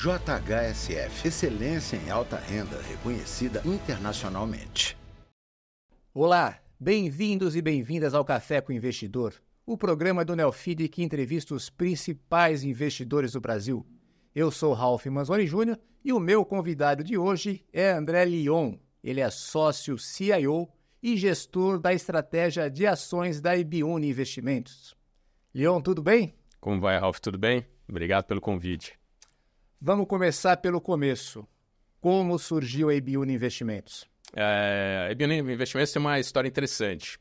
JHSF, excelência em alta renda reconhecida internacionalmente. Olá, bem-vindos e bem-vindas ao Café com o Investidor, o programa do Nelfid que entrevista os principais investidores do Brasil. Eu sou Ralph Manzoni Júnior e o meu convidado de hoje é André Lyon. Ele é sócio CIO e gestor da estratégia de ações da Ibiúna Investimentos. Lyon, tudo bem? Como vai, Ralph? Tudo bem? Obrigado pelo convite. Vamos começar pelo começo. Como surgiu a Ibiúna Investimentos? É, a Ibiúna Investimentos tem uma história interessante.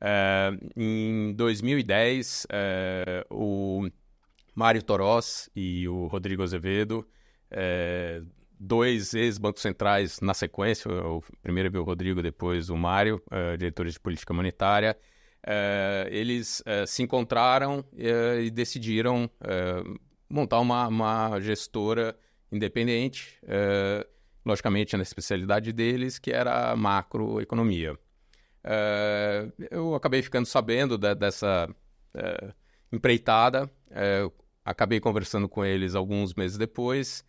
É, em 2010, é, o Mário Torós e o Rodrigo Azevedo, é, dois ex-bancos centrais na sequência, o primeiro veio é o Rodrigo, depois o Mário, é, diretores de política monetária, é, eles se encontraram e decidiram montar uma, uma gestora independente, eh, logicamente na especialidade deles, que era macroeconomia. Eh, eu acabei ficando sabendo da, dessa eh, empreitada, acabei conversando com eles alguns meses depois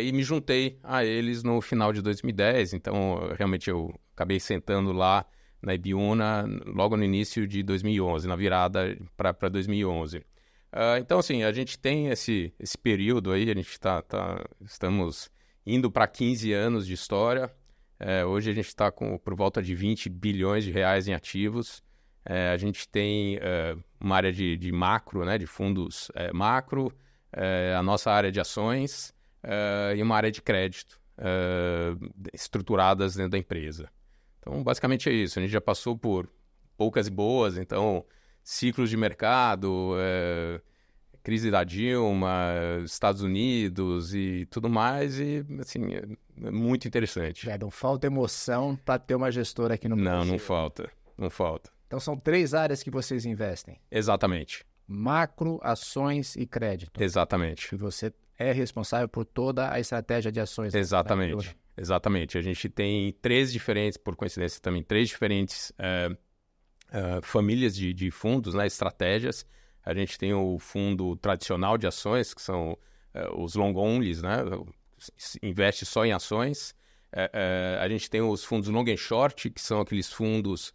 e me juntei a eles no final de 2010. Então, realmente, eu acabei sentando lá na Ibiúna logo no início de 2011, na virada para 2011. Ah, então, assim, a gente tem esse, esse período aí, a gente tá, tá estamos indo para 15 anos de história. É, hoje a gente está por volta de 20 bilhões de reais em ativos. É, a gente tem é, uma área de, de, macro, né, de fundos é, macro, é, a nossa área de ações é, e uma área de crédito estruturadas dentro da empresa. Então, basicamente é isso. A gente já passou por poucas e boas, então ciclos de mercado, é, crise da Dilma, Estados Unidos e tudo mais. E, assim, é, é muito interessante. É, não falta emoção para ter uma gestora aqui no Brasil. Não, não falta. Não falta. Então, são três áreas que vocês investem. Exatamente. Macro, ações e crédito. Exatamente. E você é responsável por toda a estratégia de ações. Exatamente. Exatamente. A gente tem três diferentes, por coincidência também, três diferentes é, eh, famílias de, de, fundos, né, estratégias. A gente tem o fundo tradicional de ações, que são uh, os long onlys, né, investe só em ações. Uh, a gente tem os fundos long and short, que são aqueles fundos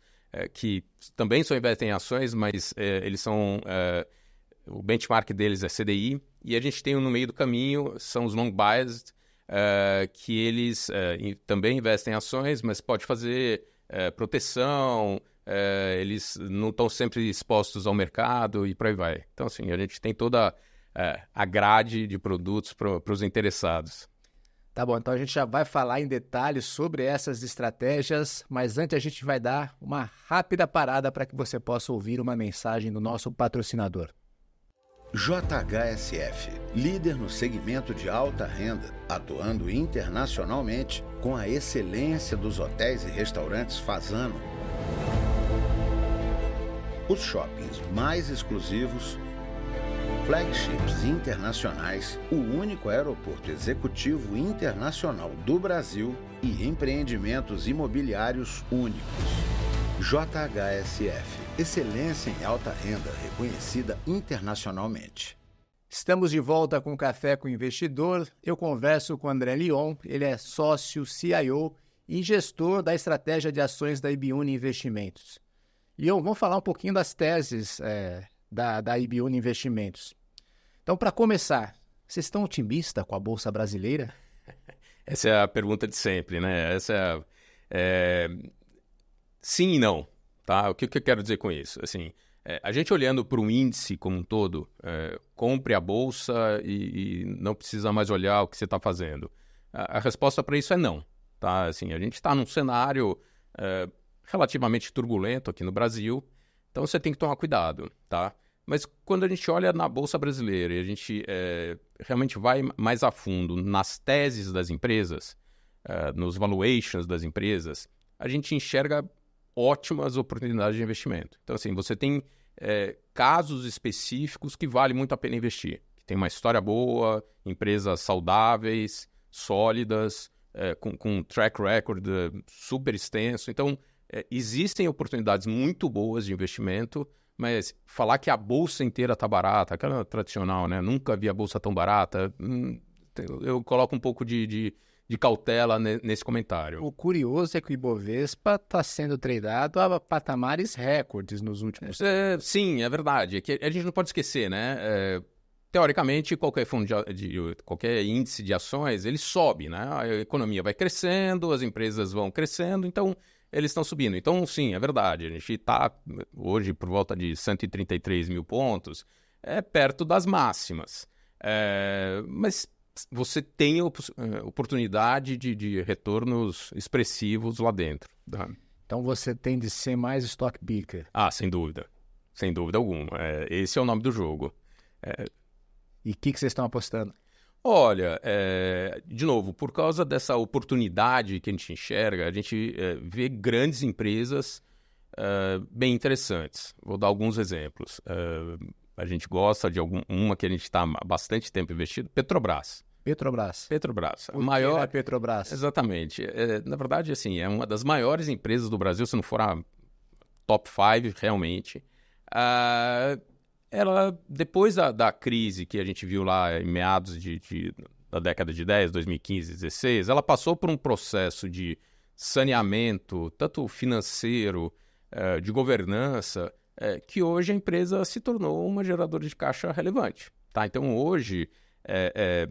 que também só investem em ações, mas eles são o benchmark deles é CDI, e a gente tem no meio do caminho, são os long biased, uh, que eles uh, in, também investem em ações, mas pode fazer uh, proteção, é, eles não estão sempre expostos ao mercado e por aí vai. Então, assim, a gente tem toda é, a grade de produtos para os interessados. Tá bom, então a gente já vai falar em detalhes sobre essas estratégias, mas antes a gente vai dar uma rápida parada para que você possa ouvir uma mensagem do nosso patrocinador. JHSF, líder no segmento de alta renda, atuando internacionalmente com a excelência dos hotéis e restaurantes Fazano os shoppings mais exclusivos, flagships internacionais, o único aeroporto executivo internacional do Brasil e empreendimentos imobiliários únicos. JHSF Excelência em alta renda reconhecida internacionalmente. Estamos de volta com o Café com Investidor. Eu converso com André Lyon, ele é sócio CIO e gestor da estratégia de ações da Ibiúna Investimentos. E eu vou falar um pouquinho das teses é, da, da Investimentos. Então, para começar, vocês estão otimistas com a Bolsa Brasileira? Essa é a pergunta de sempre, né? Essa é, é... Sim e não. Tá? O que, que, eu quero dizer com isso? Assim, é, a gente olhando para o índice como um todo, é, compre a bolsa e, e, não precisa mais olhar o que você está fazendo. A, a resposta para isso é não. Tá? Assim, a gente está num cenário é, relativamente turbulento aqui no Brasil, então você tem que tomar cuidado, tá? Mas quando a gente olha na Bolsa Brasileira e a gente é, realmente vai mais a fundo nas teses das empresas, é, nos valuations das empresas, a gente enxerga ótimas oportunidades de investimento. Então, assim, você tem é, casos específicos que vale muito a pena investir. Que tem uma história boa, empresas saudáveis, sólidas, com, com um track record super extenso. Então, é, existem oportunidades muito boas de investimento, mas falar que a bolsa inteira está barata, aquela tradicional, né? Nunca vi a bolsa tão barata. Hum, eu coloco um pouco de, de, de, cautela nesse comentário. O curioso é que o Ibovespa está sendo treinado a patamares recordes nos últimos é, é, sim, é verdade. É que a gente não pode esquecer, né? É, teoricamente, qualquer fundo de, de, qualquer índice de ações, ele sobe, né? A economia vai crescendo, as empresas vão crescendo, então eles estão subindo. Então, sim, é verdade. A gente está hoje por volta de 133 mil pontos, é perto das máximas. É, mas você tem op eh, oportunidade de, de, retornos expressivos lá dentro. Tá? Então você tem de ser mais stock picker. Ah, sem dúvida. Sem dúvida alguma. É, esse é o nome do jogo. É... E o que, que vocês estão apostando? Olha, é, de novo, por causa dessa oportunidade que a gente enxerga, a gente é, vê grandes empresas é, bem interessantes. Vou dar alguns exemplos. É, a gente gosta de algum, uma que a gente está há bastante tempo investido, Petrobras. Petrobras. Petrobras. O maior. É Petrobras. Exatamente. É, na verdade, assim, é uma das maiores empresas do Brasil, se não for a top five realmente. Ah, ela, depois da, da crise que a gente viu lá em meados de, de, da década de 10, 2015, 2016, ela passou por um processo de saneamento, tanto financeiro, eh, de governança, eh, que hoje a empresa se tornou uma geradora de caixa relevante. Tá? Então, hoje, eh, eh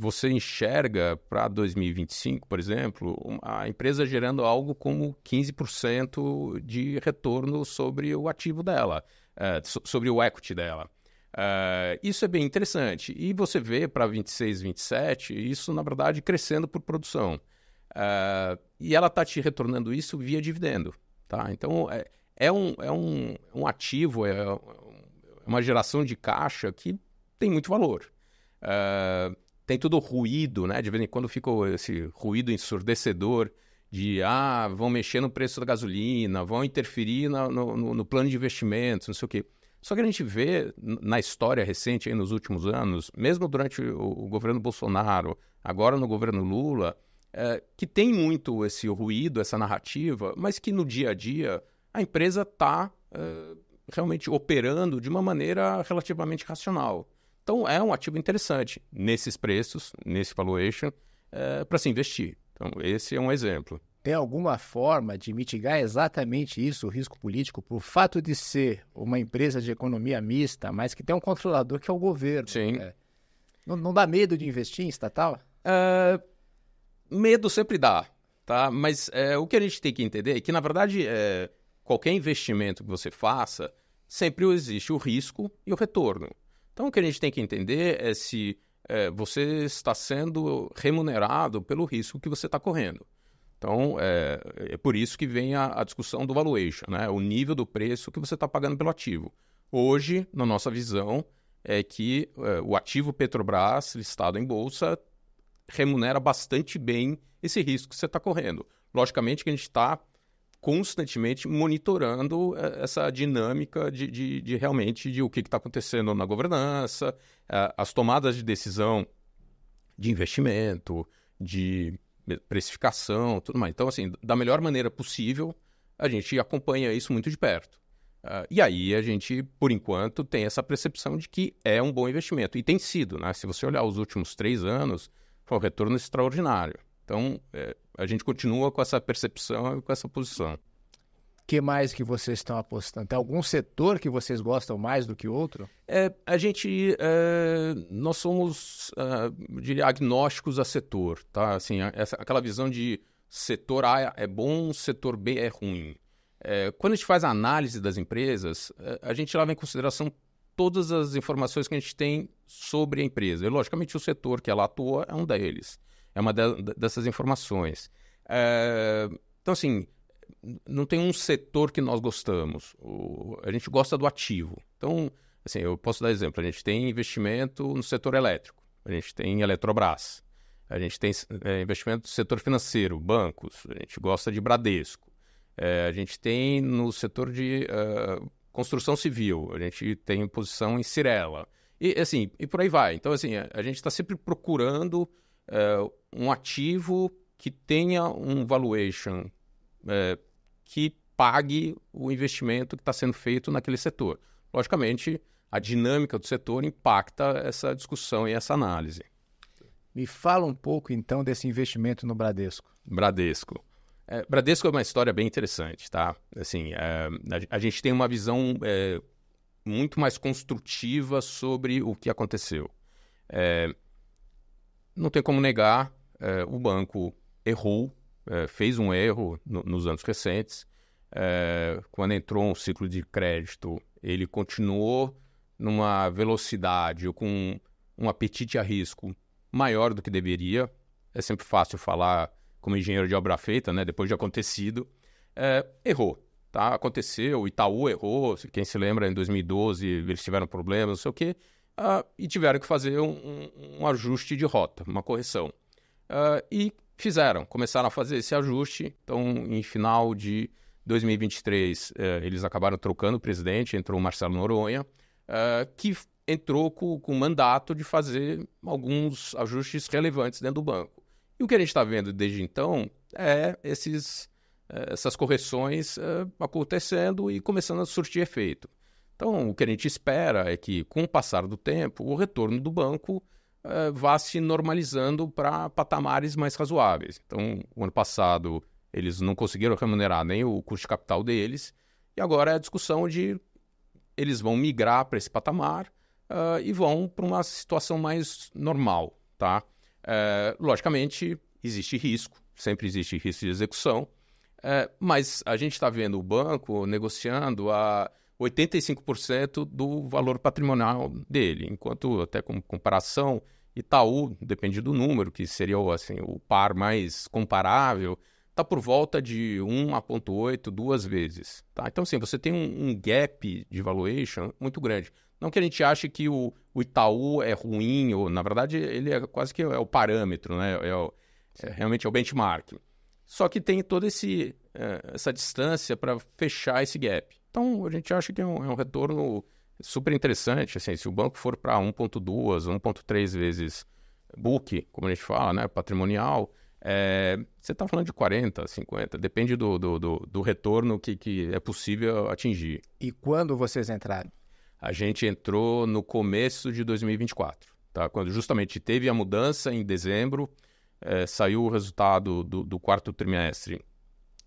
você enxerga para 2025, por exemplo, a empresa gerando algo como 15% de retorno sobre o ativo dela. Eh, sobre o equity dela. Uh, isso é bem interessante. E você vê para 26, 27, isso na verdade crescendo por produção. Uh, e ela está te retornando isso via dividendo. Tá? Então é, é, um, é um, um ativo, é, é uma geração de caixa que tem muito valor. Uh, tem todo o ruído, né? de vez em quando fica esse ruído ensurdecedor de ah, vão mexer no preço da gasolina, vão interferir no, no, no, plano de investimentos, não sei o quê. Só que a gente vê na história recente, aí, nos últimos anos, mesmo durante o, o governo Bolsonaro, agora no governo Lula, é, que tem muito esse ruído, essa narrativa, mas que no dia a dia a empresa está é, realmente operando de uma maneira relativamente racional. Então é um ativo interessante nesses preços, nesse valuation, é, para se investir. Então, esse é um exemplo. Tem alguma forma de mitigar exatamente isso, o risco político, por fato de ser uma empresa de economia mista, mas que tem um controlador que é o governo? Sim. É. Não, não, dá medo de investir em estatal? Uh, medo sempre dá, tá? Mas uh, o que a gente tem que entender é que, na verdade, uh, qualquer investimento que você faça, sempre existe o risco e o retorno. Então, o que a gente tem que entender é se é, você está sendo remunerado pelo risco que você está correndo. Então, é, é, por isso que vem a, a, discussão do valuation, né? o nível do preço que você está pagando pelo ativo. Hoje, na nossa visão, é que é, o ativo Petrobras, listado em bolsa, remunera bastante bem esse risco que você está correndo. Logicamente que a gente está constantemente monitorando eh, essa dinâmica de, de, de realmente de o que está acontecendo na governança, eh, as tomadas de decisão de investimento, de precificação, tudo mais. Então, assim, da melhor maneira possível, a gente acompanha isso muito de perto. Eh, e aí a gente, por enquanto, tem essa percepção de que é um bom investimento. E tem sido, né? Se você olhar os últimos três anos, foi um retorno extraordinário. Então, é, a gente continua com essa percepção e com essa posição. que mais que vocês estão apostando? Tem algum setor que vocês gostam mais do que outro? É, a gente, é, nós somos, é, diria, agnósticos a setor, tá? Assim, essa, aquela visão de setor A é bom, setor B é ruim. É, quando a gente faz a análise das empresas, é, a gente leva em consideração todas as informações que a gente tem sobre a empresa. E, logicamente, o setor que ela atua é um deles. É uma de, dessas informações. É, então, assim, não tem um setor que nós gostamos. O, a gente gosta do ativo. Então, assim, eu posso dar exemplo. A gente tem investimento no setor elétrico. A gente tem Eletrobras. A gente tem é, investimento no setor financeiro, bancos. A gente gosta de Bradesco. É, a gente tem no setor de uh, construção civil. A gente tem posição em Cirela. E, assim, e por aí vai. Então, assim, a, a gente está sempre procurando uh, um ativo que tenha um valuation uh, que pague o investimento que está sendo feito naquele setor. Logicamente, a dinâmica do setor impacta essa discussão e essa análise. Me fala um pouco então desse investimento no Bradesco. Bradesco. É, Bradesco é uma história bem interessante, tá? Assim, é, a, a, gente tem uma visão é, muito mais construtiva sobre o que aconteceu. É, não tem como negar, é, o banco errou, é, fez um erro no, nos anos recentes. É, quando entrou um ciclo de crédito, ele continuou numa velocidade com um apetite a risco maior do que deveria. É sempre fácil falar como engenheiro de obra feita, né? Depois de acontecido, errou, tá? Aconteceu, Itaú errou, quem se lembra em 2012 eles tiveram problemas, não sei o quê uh, e tiveram que fazer um, um, ajuste de rota, uma correção. Uh, e fizeram, começaram a fazer esse ajuste. Então, em final de 2023, eh, eles acabaram trocando o presidente, entrou o Marcelo Noronha, ah, que entrou com, com o mandato de fazer alguns ajustes relevantes dentro do banco. E o que a gente está vendo desde então é esses, eh, essas correções eh, acontecendo e começando a surtir efeito. Então, o que a gente espera é que, com o passar do tempo, o retorno do banco eh, vá se normalizando para patamares mais razoáveis. Então, o ano passado, eles não conseguiram remunerar nem o custo de capital deles, e agora é a discussão de eles vão migrar para esse patamar uh, e vão para uma situação mais normal. Tá? Eh, logicamente, existe risco, sempre existe risco de execução, eh, mas a gente está vendo o banco negociando a 85% do valor patrimonial dele, enquanto até como comparação, Itaú, depende do número, que seria assim, o par mais comparável, está por volta de 1,8 duas vezes. Tá? Então, assim, você tem um, um, gap de valuation muito grande. Não que a gente ache que o, o, Itaú é ruim, ou na verdade ele é quase que é o parâmetro, né? é, o, é realmente é o benchmark. Só que tem toda eh, essa distância para fechar esse gap. Então, a gente acha que é um, é um retorno super interessante. Assim, se o banco for para 1,2, 1,3 vezes book, como a gente fala, né, patrimonial, é, você está falando de 40, 50, depende do, do, do, do retorno que, que é possível atingir. E quando vocês entraram? A gente entrou no começo de 2024, tá? quando justamente teve a mudança em dezembro, é, saiu o resultado do, do quarto trimestre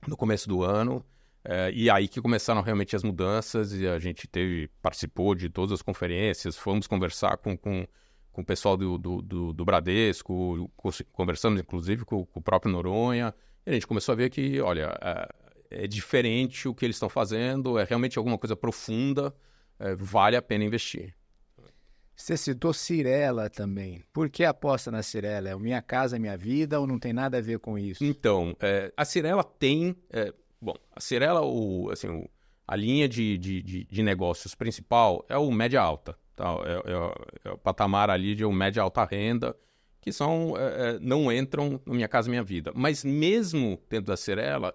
no começo do ano. É, e aí que começaram realmente as mudanças e a gente teve, participou de todas as conferências, fomos conversar com, com, com o pessoal do, do, do, do Bradesco, conversamos inclusive com, com, o próprio Noronha, e a gente começou a ver que, olha, é, é diferente o que eles estão fazendo, é realmente alguma coisa profunda, é, vale a pena investir. Você citou Cirela também. Por que aposta na Cirela? É o Minha Casa Minha Vida ou não tem nada a ver com isso? Então, é, a Cirela tem, é, Bom, a Cirela, o, assim, o, a linha de, de, de, de, negócios principal é o média alta. Tá? É, é, é o patamar ali de um média alta renda, que são é, é não entram no Minha Casa Minha Vida. Mas mesmo dentro da Cirela,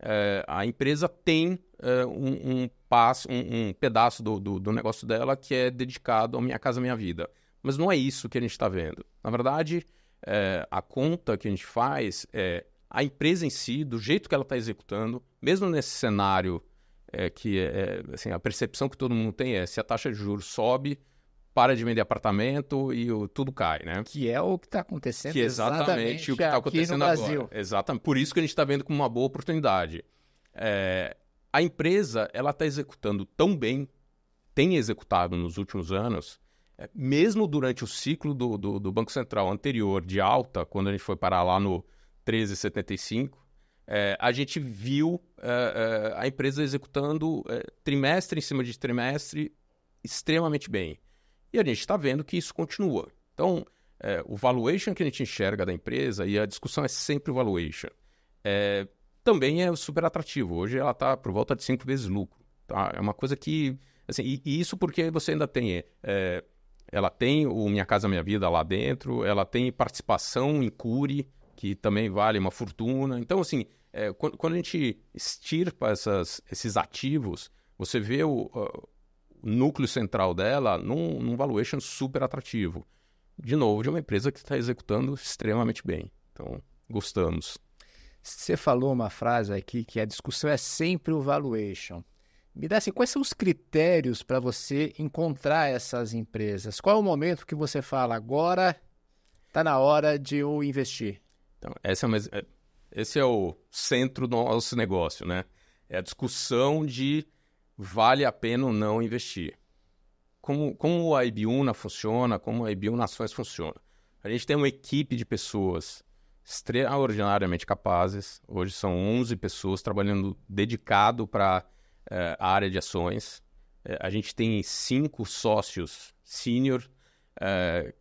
é, a empresa tem é, um, um, passo, um, um pedaço do, do, do negócio dela que é dedicado ao Minha Casa Minha Vida. Mas não é isso que a gente está vendo. Na verdade, é, a conta que a gente faz é a empresa em si, do jeito que ela está executando, mesmo nesse cenário é, que é, é, assim, a percepção que todo mundo tem é se a taxa de juros sobe, para de vender apartamento e o, tudo cai, né? Que é o que está acontecendo. Que exatamente, é exatamente o que está acontecendo agora. Exatamente. Por isso que a gente está vendo como uma boa oportunidade. É, a empresa ela está executando tão bem, tem executado nos últimos anos, é, mesmo durante o ciclo do, do, do, Banco Central anterior de alta, quando a gente foi parar lá no 13,75, é, a gente viu é, é a empresa executando é, trimestre em cima de trimestre extremamente bem. E a gente está vendo que isso continua. Então, é, o valuation que a gente enxerga da empresa, e a discussão é sempre o valuation, também é super atrativo. Hoje ela está por volta de cinco vezes lucro. Tá? É uma coisa que. Assim, e, e isso porque você ainda tem ela tem o Minha Casa Minha Vida lá dentro, ela tem participação em Cure, que também vale uma fortuna. Então, assim, é, quando, quando, a gente estirpa essas, esses ativos, você vê o, o núcleo central dela num, num, valuation super atrativo. De novo, de uma empresa que está executando extremamente bem. Então, gostamos. Você falou uma frase aqui que a discussão é sempre o valuation. Me dá assim, quais são os critérios para você encontrar essas empresas? Qual é o momento que você fala agora está na hora de eu investir? Então, essa é uma, é, esse é o centro do nosso negócio, né? É a discussão de vale a pena ou não investir. Como, como a Ibiúna funciona, como a Ibuna Ações funciona. A gente tem uma equipe de pessoas extraordinariamente capazes. Hoje são 11 pessoas trabalhando dedicado para é, eh, a área de ações. É, a gente tem cinco sócios sênior é,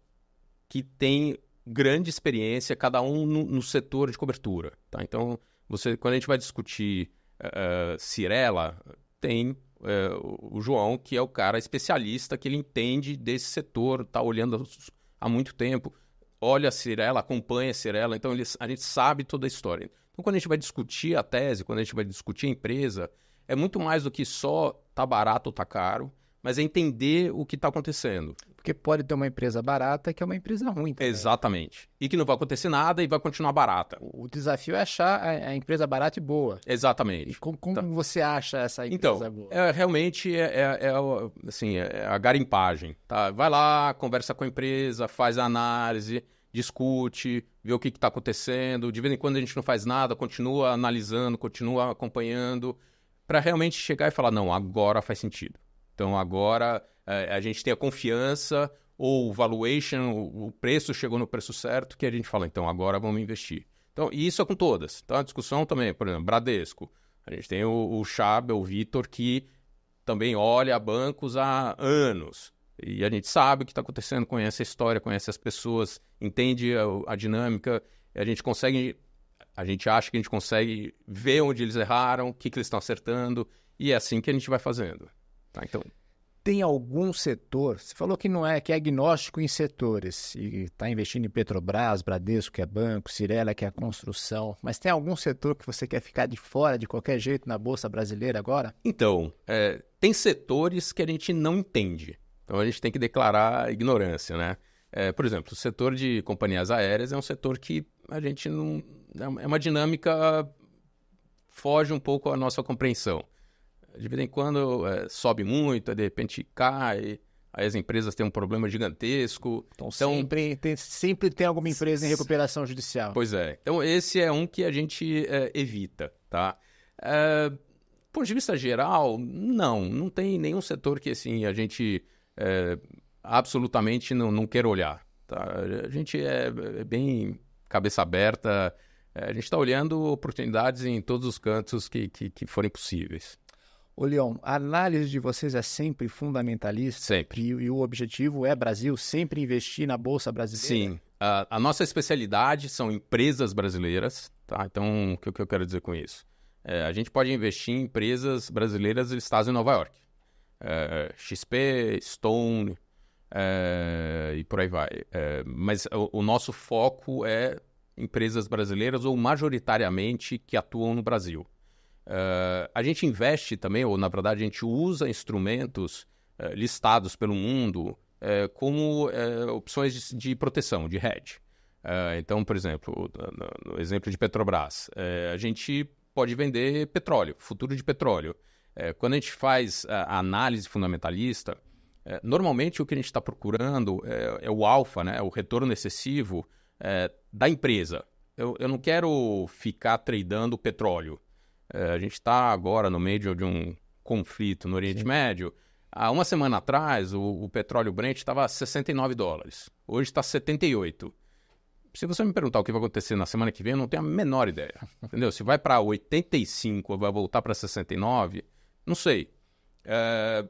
que têm grande experiência, cada um no, no setor de cobertura. Tá? Então, você, quando a gente vai discutir uh, Cirela, tem uh, o João, que é o cara especialista, que ele entende desse setor, está olhando há muito tempo, olha a Cirela, acompanha a Cirela, então ele, a gente sabe toda a história. Então, quando a gente vai discutir a tese, quando a gente vai discutir a empresa, é muito mais do que só tá barato ou tá caro mas é entender o que está acontecendo. Porque pode ter uma empresa barata que é uma empresa ruim. Também. Exatamente. E que não vai acontecer nada e vai continuar barata. O desafio é achar a empresa barata e boa. Exatamente. E como, como tá. você acha essa empresa então, boa? É, realmente é, é, é assim, é, é a garimpagem. Tá? Vai lá, conversa com a empresa, faz a análise, discute, vê o que está acontecendo. De vez em quando a gente não faz nada, continua analisando, continua acompanhando, para realmente chegar e falar: não, agora faz sentido. Então agora é, a gente tem a confiança ou o valuation, o preço chegou no preço certo, que a gente fala, então agora vamos investir. Então, e isso é com todas. Então a discussão também, por exemplo, Bradesco. A gente tem o, o Chab, o Vitor, que também olha bancos há anos. E a gente sabe o que está acontecendo, conhece a história, conhece as pessoas, entende a, a dinâmica. A gente consegue, a gente acha que a gente consegue ver onde eles erraram, o que, que eles estão acertando. E é assim que a gente vai fazendo. Tá, então, tem algum setor, você falou que não é, que é agnóstico em setores, e está investindo em Petrobras, Bradesco, que é banco, Cirela, que é construção, mas tem algum setor que você quer ficar de fora de qualquer jeito na Bolsa Brasileira agora? Então, é, tem setores que a gente não entende, então a gente tem que declarar ignorância, né? É, por exemplo, o setor de companhias aéreas é um setor que a gente não. é uma dinâmica. foge um pouco à nossa compreensão de vez em quando é, sobe muito, de repente cai, aí as empresas têm um problema gigantesco. Então, então sempre, tem, sempre tem alguma empresa em recuperação judicial. Pois é. Então esse é um que a gente é, evita, tá? É, ponto de vista geral, não. Não tem nenhum setor que assim, a gente é, absolutamente não, não quer olhar. Tá? A gente é, é bem cabeça aberta, é, a gente está olhando oportunidades em todos os cantos que, que, que forem possíveis. Ô, Leon, a análise de vocês é sempre fundamentalista. Sempre. E, e o objetivo é Brasil, sempre investir na Bolsa Brasileira. Sim. A, a nossa especialidade são empresas brasileiras. Tá? Então, o que, que eu quero dizer com isso? É, a gente pode investir em empresas brasileiras listadas em Nova York. É, XP, Stone é, e por aí vai. É, mas o, o nosso foco é empresas brasileiras ou majoritariamente que atuam no Brasil. Uh, a gente investe também, ou na verdade a gente usa instrumentos uh, listados pelo mundo uh, como eh, opções de, de, proteção, de hedge. Ah, então, por exemplo, no, no exemplo de Petrobras, a gente pode vender petróleo, futuro de petróleo. quando a gente faz a, análise fundamentalista, normalmente o que a gente está procurando é, é o alfa, né, o retorno excessivo da empresa. Eu, eu não quero ficar tradando petróleo. Eh, a gente está agora no meio de um conflito no Oriente Sim. Médio. Há uma semana atrás, o, o petróleo Brent estava a 69 dólares. Hoje está 78. Se você me perguntar o que vai acontecer na semana que vem, eu não tenho a menor ideia. Entendeu? Se vai para 85 ou vai voltar para 69, não sei. É...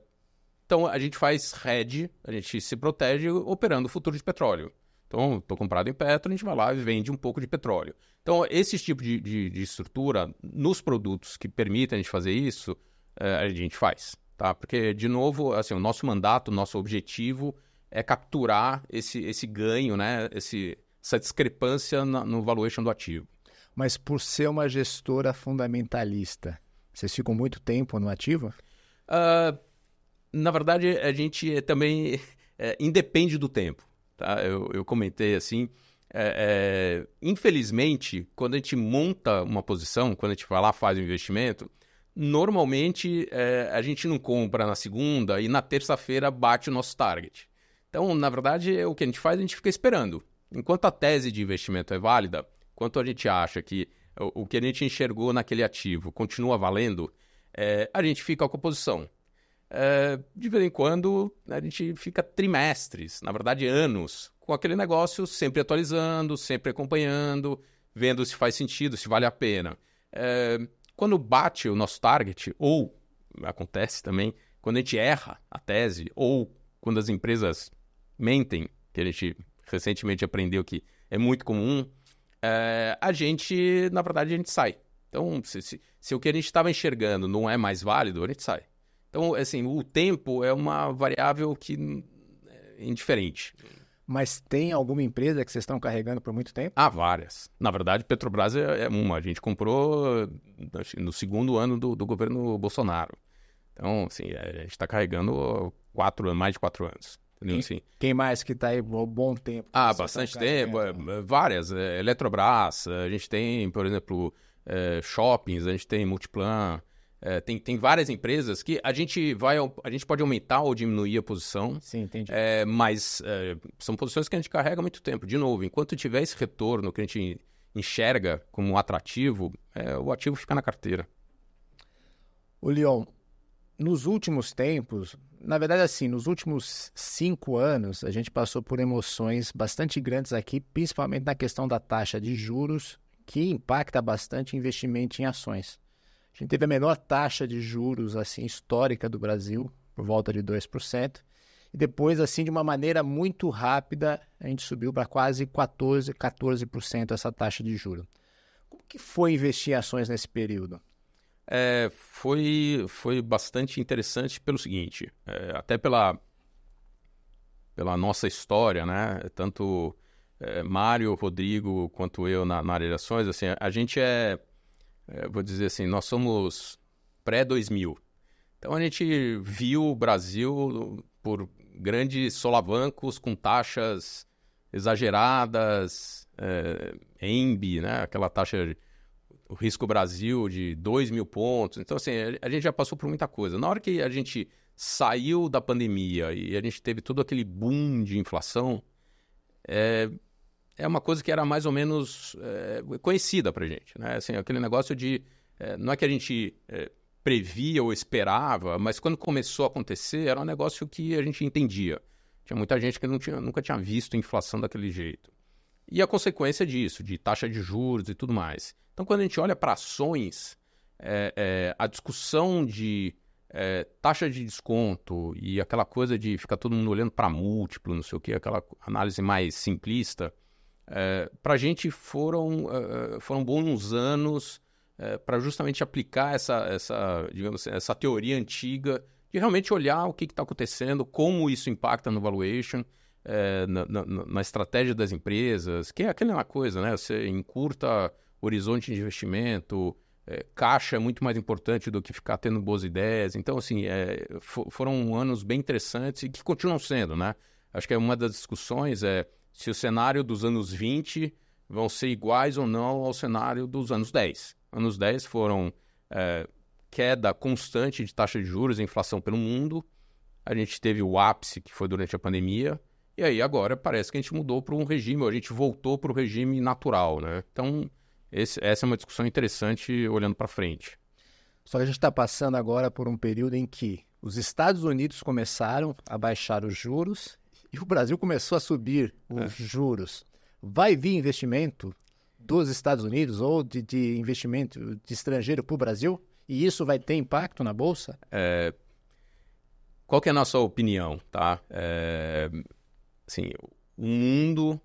Então a gente faz hedge, a gente se protege operando o futuro de petróleo. Então, estou comprado em Petro, a gente vai lá e vende um pouco de petróleo. Então, esse tipo de, de, de estrutura, nos produtos que permitem a gente fazer isso, é, a gente faz. Tá? Porque, de novo, assim, o nosso mandato, o nosso objetivo é capturar esse, esse ganho, né? esse, essa discrepância na, no valuation do ativo. Mas por ser uma gestora fundamentalista, vocês ficam muito tempo no ativo? Uh, na verdade, a gente é também é, independe do tempo. Tá? Eu, eu comentei assim. É, é, infelizmente, quando a gente monta uma posição, quando a gente vai lá faz um investimento, normalmente é, a gente não compra na segunda e na terça-feira bate o nosso target. Então, na verdade, é o que a gente faz, a gente fica esperando. Enquanto a tese de investimento é válida, enquanto a gente acha que o, o que a gente enxergou naquele ativo continua valendo, é, a gente fica com a posição. Eh, de vez em quando a gente fica trimestres, na verdade anos, com aquele negócio sempre atualizando, sempre acompanhando, vendo se faz sentido, se vale a pena. É, quando bate o nosso target, ou acontece também, quando a gente erra a tese, ou quando as empresas mentem, que a gente recentemente aprendeu que é muito comum, é, a gente, na verdade, a gente sai. Então, se, se, se o que a gente estava enxergando não é mais válido, a gente sai. Então, assim, o tempo é uma variável que é indiferente. Mas tem alguma empresa que vocês estão carregando por muito tempo? Há ah, várias. Na verdade, Petrobras é, é uma. A gente comprou assim, no segundo ano do, do governo Bolsonaro. Então, assim, é, a gente está carregando quatro, mais de quatro anos. Entendeu? Quem, assim, quem mais que está aí um bom tempo? Ah, bastante tempo. É, várias. É, Eletrobras, a gente tem, por exemplo, é, shoppings, a gente tem Multiplan. É, tem, tem várias empresas que a gente vai a gente pode aumentar ou diminuir a posição. Sim, entendi. É, mas é, são posições que a gente carrega há muito tempo. De novo, enquanto tiver esse retorno que a gente enxerga como atrativo, é, o ativo fica na carteira. O Leon, nos últimos tempos, na verdade, assim, nos últimos cinco anos, a gente passou por emoções bastante grandes aqui, principalmente na questão da taxa de juros, que impacta bastante investimento em ações. A gente teve a menor taxa de juros assim histórica do Brasil, por volta de 2%. E depois, assim, de uma maneira muito rápida, a gente subiu para quase 14%, 14% essa taxa de juros. Como que foi investir em ações nesse período? É, foi, foi bastante interessante pelo seguinte, é, até pela, pela nossa história, né? Tanto é, Mário, Rodrigo, quanto eu na, na área de ações, assim, a gente é é, vou dizer assim, nós somos pré-2000. Então a gente viu o Brasil por grandes solavancos, com taxas exageradas, é, EMB, né? aquela taxa, de, o risco Brasil de 2 mil pontos. Então, assim, a, a gente já passou por muita coisa. Na hora que a gente saiu da pandemia e a gente teve todo aquele boom de inflação, é, é uma coisa que era mais ou menos é, conhecida para gente, né? Assim, aquele negócio de é, não é que a gente é, previa ou esperava, mas quando começou a acontecer era um negócio que a gente entendia. Tinha muita gente que tinha, nunca tinha visto inflação daquele jeito. E a consequência disso, de taxa de juros e tudo mais. Então, quando a gente olha para ações, a discussão de é, taxa de desconto e aquela coisa de ficar todo mundo olhando para múltiplo, não sei o que, aquela análise mais simplista, eh, para a gente foram, uh, foram bons anos uh, eh, para justamente aplicar essa, essa, digamos assim, essa teoria antiga de realmente olhar o que está acontecendo, como isso impacta no valuation, uh, na, na, na, estratégia das empresas, que é aquela coisa, né? Você encurta horizonte de investimento, caixa é muito mais importante do que ficar tendo boas ideias. Então, assim, for, foram anos bem interessantes e que continuam sendo, né? Acho que é uma das discussões é se o cenário dos anos 20 vão ser iguais ou não ao cenário dos anos 10. Anos 10 foram é, queda constante de taxa de juros e inflação pelo mundo. A gente teve o ápice que foi durante a pandemia. E aí agora parece que a gente mudou para um regime, ou a gente voltou para o regime natural, né? Então, esse, essa é uma discussão interessante olhando para frente. Só que a gente está passando agora por um período em que os Estados Unidos começaram a baixar os juros e o Brasil começou a subir os é. juros, vai vir investimento dos Estados Unidos ou de, de investimento de estrangeiro para o Brasil? E isso vai ter impacto na Bolsa? É, qual é a nossa opinião, tá? É, assim, o mundo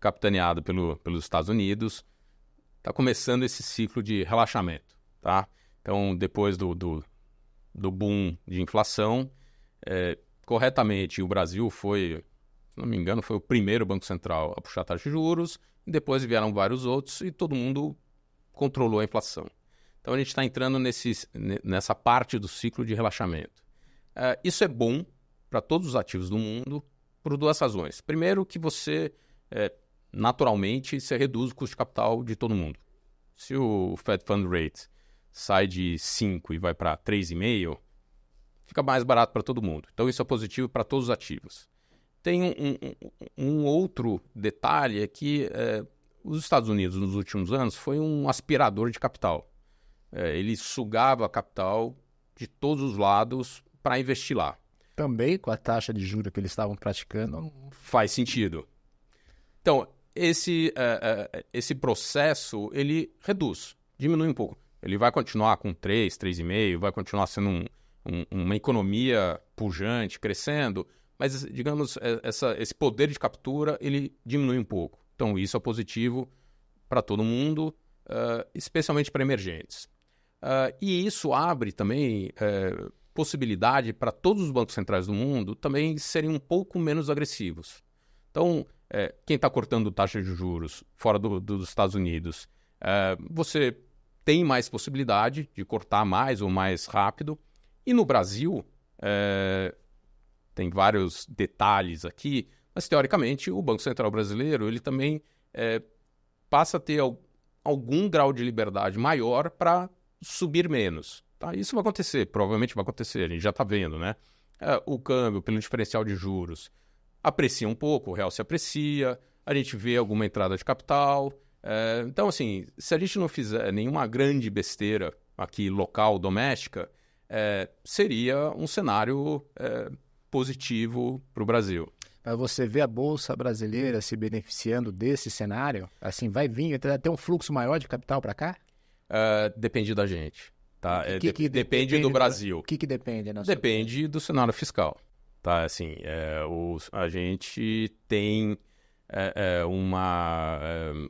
capitaneado pelo, pelos Estados Unidos está começando esse ciclo de relaxamento, tá? Então, depois do, do, do boom de inflação, é, corretamente. O Brasil foi, se não me engano, foi o primeiro Banco Central a puxar taxa de juros, depois vieram vários outros e todo mundo controlou a inflação. Então a gente está entrando nesse, nessa parte do ciclo de relaxamento. Uh, isso é bom para todos os ativos do mundo por duas razões. Primeiro, que você é, naturalmente você reduz o custo de capital de todo mundo. Se o Fed Fund Rate sai de 5 e vai para 3,5, fica mais barato para todo mundo. Então isso é positivo para todos os ativos. Tem um, um, um outro detalhe é que é, os Estados Unidos nos últimos anos foi um aspirador de capital. É, ele sugava capital de todos os lados para investir lá. Também com a taxa de juros que eles estavam praticando. Faz sentido. Então, esse, eh, esse processo ele reduz, diminui um pouco. Ele vai continuar com 3, 3,5, vai continuar sendo um, um, uma economia pujante, crescendo, mas, digamos, é, essa, esse poder de captura ele diminui um pouco. Então, isso é positivo para todo mundo, uh, especialmente para emergentes. Uh, e isso abre também uh, possibilidade para todos os bancos centrais do mundo também serem um pouco menos agressivos. Então, quem está cortando taxa de juros fora do, do, dos Estados Unidos, você tem mais possibilidade de cortar mais ou mais rápido. E no Brasil, é, tem vários detalhes aqui, mas teoricamente o Banco Central brasileiro ele também é, passa a ter algum grau de liberdade maior para subir menos. Tá? Isso vai acontecer, provavelmente vai acontecer, a gente já está vendo, né? É, o câmbio pelo diferencial de juros aprecia um pouco, o real se aprecia, a gente vê alguma entrada de capital. É, então, assim, se a gente não fizer nenhuma grande besteira aqui local, doméstica, é, seria um cenário é, positivo para o Brasil. Mas você vê a Bolsa Brasileira se beneficiando desse cenário? Assim, vai vir, vai ter um fluxo maior de capital para cá? É, depende da gente. Tá? Que, é, que, que depende, depende, do Brasil. O que, que depende? depende do cenário fiscal. Tá? Assim, é, os, a gente tem é, uma,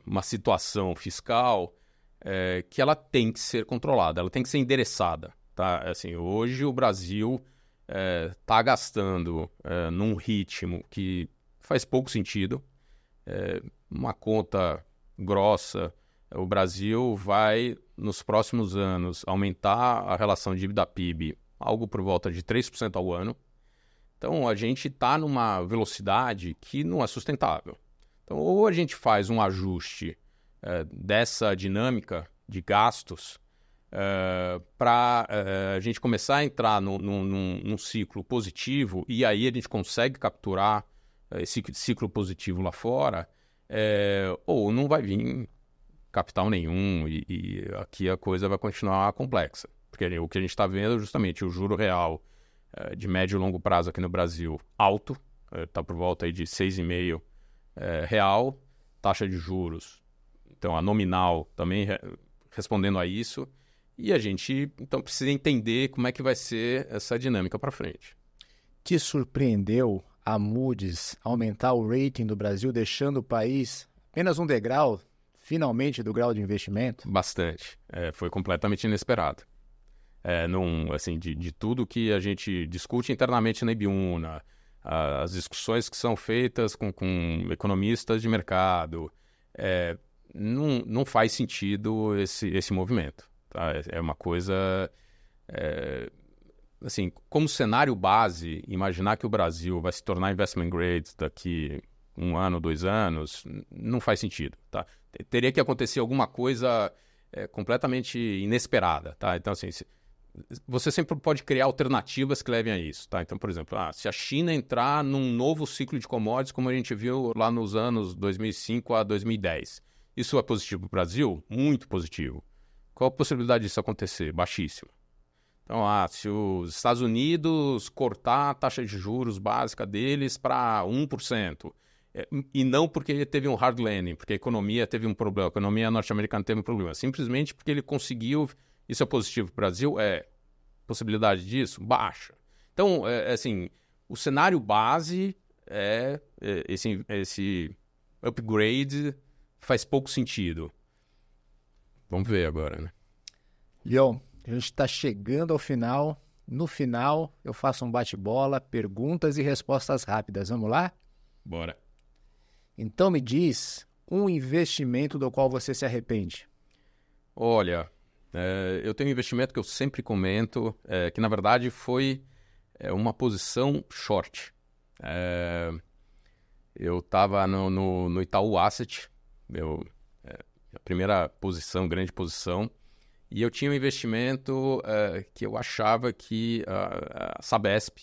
uma situação fiscal que ela tem que ser controlada, ela tem que ser endereçada. Tá? É assim, hoje o Brasil está é, tá gastando é, num ritmo que faz pouco sentido. É, uma conta grossa, o Brasil vai, nos próximos anos, aumentar a relação dívida-PIB algo por volta de 3% ao ano. Então, a gente está numa velocidade que não é sustentável. Então, ou a gente faz um ajuste é, dessa dinâmica de gastos uh, ah, para uh, ah, a gente começar a entrar no, no, num, num, ciclo positivo e aí a gente consegue capturar ah, esse ciclo positivo lá fora, eh, ou não vai vir capital nenhum e, e, aqui a coisa vai continuar complexa. Porque o que a gente está vendo é justamente o juro real uh, de médio e longo prazo aqui no Brasil alto, está eh, por volta aí de 6,5 é, real, taxa de juros. Então, a nominal também re respondendo a isso. E a gente, então, precisa entender como é que vai ser essa dinâmica para frente. Te surpreendeu a Moody's aumentar o rating do Brasil, deixando o país apenas um degrau, finalmente, do grau de investimento? Bastante. É, foi completamente inesperado. É, num, assim, de, de, tudo que a gente discute internamente na Ibiúna, as discussões que são feitas com, com economistas de mercado, é, não, não faz sentido esse, esse movimento. Tá? É uma coisa. É, assim, como cenário base, imaginar que o Brasil vai se tornar investment grade daqui um ano, dois anos, não faz sentido. Tá? Teria que acontecer alguma coisa é, completamente inesperada. Tá? Então, assim, se, você sempre pode criar alternativas que levem a isso. Tá? Então, por exemplo, ah, se a China entrar num novo ciclo de commodities, como a gente viu lá nos anos 2005 a 2010, isso é positivo para o Brasil? Muito positivo. Qual a possibilidade disso acontecer? Baixíssima. Então, ah, se os Estados Unidos cortar a taxa de juros básica deles para 1%, é, e não porque teve um hard landing, porque a economia teve um problema, a economia norte-americana teve um problema, simplesmente porque ele conseguiu, isso é positivo para o Brasil, é possibilidade disso? Baixa. Então, é, é, assim, o cenário base é, é esse, esse upgrade faz pouco sentido. Vamos ver agora, né? Leon, a gente está chegando ao final. No final, eu faço um bate-bola, perguntas e respostas rápidas. Vamos lá? Bora. Então me diz um investimento do qual você se arrepende. Olha, é, eu tenho um investimento que eu sempre comento, é, que na verdade foi é, uma posição short. É, eu estava no, no, no Itaú Asset, meu, primeira posição, grande posição. E eu tinha um investimento uh, que eu achava que uh, a Sabesp,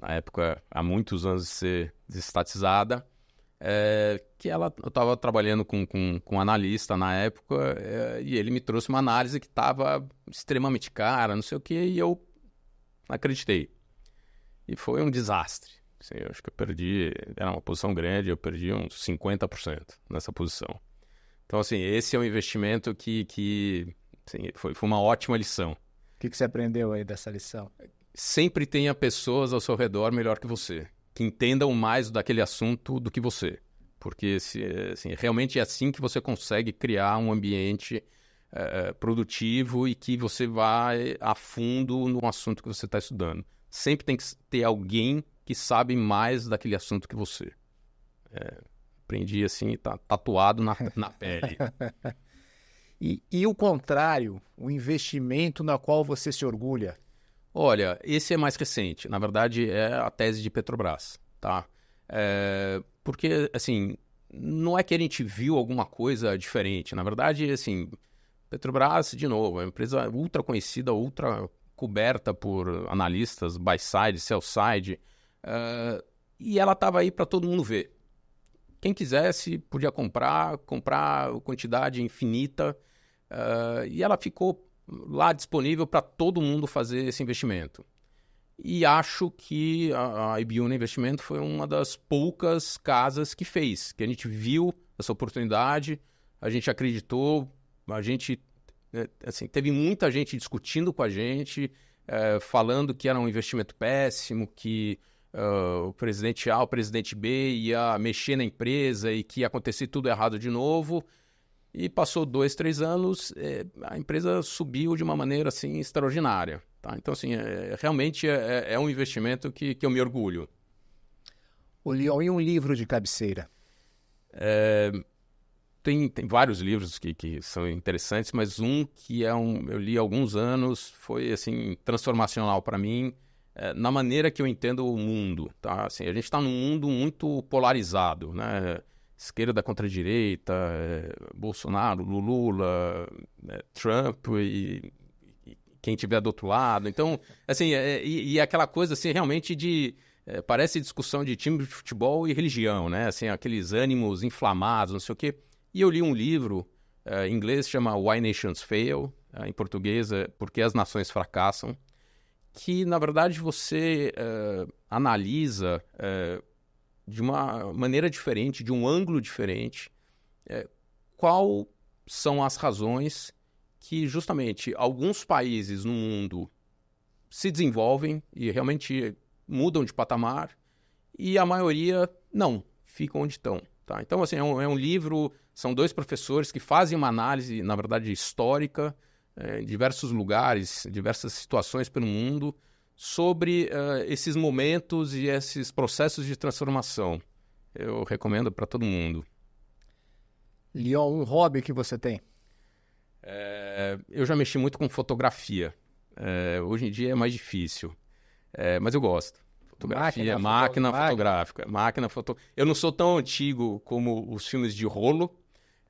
na época, há muitos anos de ser desestatizada, eh, que ela, eu estava trabalhando com, com, com, um analista na época eh, e ele me trouxe uma análise que estava extremamente cara, não sei o que, e eu acreditei. E foi um desastre. Assim, eu acho que eu perdi, era uma posição grande, eu perdi uns 50% nessa posição. Então, assim, esse é um investimento que, que assim, foi, foi uma ótima lição. O que, que você aprendeu aí dessa lição? Sempre tenha pessoas ao seu redor melhor que você, que entendam mais daquele assunto do que você. Porque se, assim, realmente é assim que você consegue criar um ambiente é, produtivo e que você vai a fundo no assunto que você está estudando. Sempre tem que ter alguém que sabe mais daquele assunto que você. É, aprendi assim e tá tatuado na, na pele. e, e o contrário, o investimento na qual você se orgulha? Olha, esse é mais recente. Na verdade, é a tese de Petrobras, tá? É, porque, assim, não é que a gente viu alguma coisa diferente. Na verdade, assim, Petrobras, de novo, é uma empresa ultra conhecida, ultra coberta por analistas, buy side, sell side, uh, e ela estava aí para todo mundo ver quem quisesse podia comprar, comprar quantidade infinita. Uh, e ela ficou lá disponível para todo mundo fazer esse investimento. E acho que a, a Ibiúna Investimento foi uma das poucas casas que fez, que a gente viu essa oportunidade, a gente acreditou, a gente né, assim, teve muita gente discutindo com a gente, é, falando que era um investimento péssimo, que uh, o presidente A, o presidente B ia mexer na empresa e que ia acontecer tudo errado de novo. E passou dois, três anos, é, a empresa subiu de uma maneira assim extraordinária. Tá? Então, assim, é, realmente é, é, é, um investimento que, que eu me orgulho. O Leon, e um livro de cabeceira? É, tem, tem vários livros que, que são interessantes, mas um que é um, eu li há alguns anos foi assim transformacional para mim é, na maneira que eu entendo o mundo, tá? Assim, a gente está num mundo muito polarizado, né? Esquerda contra direita, é, Bolsonaro, Lula, é, Trump e, e, quem tiver do outro lado. Então, assim, e, e aquela coisa assim realmente de parece discussão de time de futebol e religião, né? Assim, aqueles ânimos inflamados, não sei o quê. E eu li um livro em inglês chama Why Nations Fail, em português é Por que as Nações Fracassam, que, na verdade, você uh, analisa uh, de uma maneira diferente, de um ângulo diferente, uh, qual são as razões que, justamente, alguns países no mundo se desenvolvem e realmente mudam de patamar e a maioria não, ficam onde estão. Tá? Então, assim, é um, é um livro, são dois professores que fazem uma análise, na verdade, histórica, eh, em diversos lugares, diversas situações pelo mundo, sobre uh, esses momentos e esses processos de transformação. Eu recomendo para todo mundo. Leon, um hobby que você tem? É, eu já mexi muito com fotografia. É, hoje em dia é mais difícil, é, mas eu gosto. Fotografia, máquina, máquina foto... fotográfica, máquina foto. Eu não sou tão antigo como os filmes de rolo,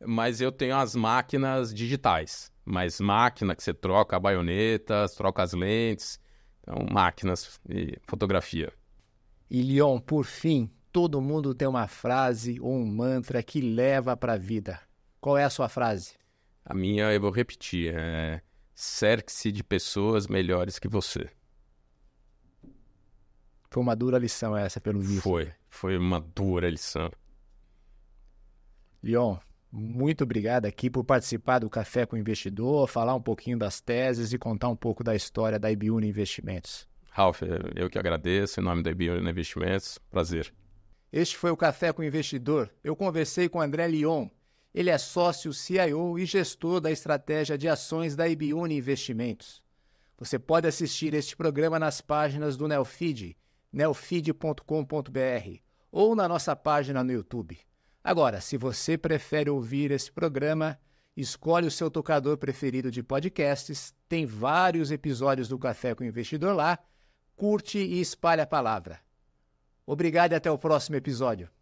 mas eu tenho as máquinas digitais mas máquina que você troca a baioneta, troca as lentes. Então, máquinas e fotografia. E Leon, por fim, todo mundo tem uma frase ou um mantra que leva para a vida. Qual é a sua frase? A minha eu vou repetir. É cerque-se de pessoas melhores que você. Foi uma dura lição essa, pelo visto. Foi, foi uma dura lição. Leon, muito obrigado aqui por participar do Café com o Investidor, falar um pouquinho das teses e contar um pouco da história da Ibiúna Investimentos. Ralf, eu que agradeço, em nome da Ibiúna Investimentos, prazer. Este foi o Café com o Investidor. Eu conversei com André Lyon. Ele é sócio, CIO e gestor da estratégia de ações da Ibiúna Investimentos. Você pode assistir este programa nas páginas do Nelfeed, nelfeed.com.br, ou na nossa página no YouTube. Agora, se você prefere ouvir esse programa, escolhe o seu tocador preferido de podcasts, tem vários episódios do Café com o Investidor lá, curte e espalhe a palavra. Obrigado e até o próximo episódio.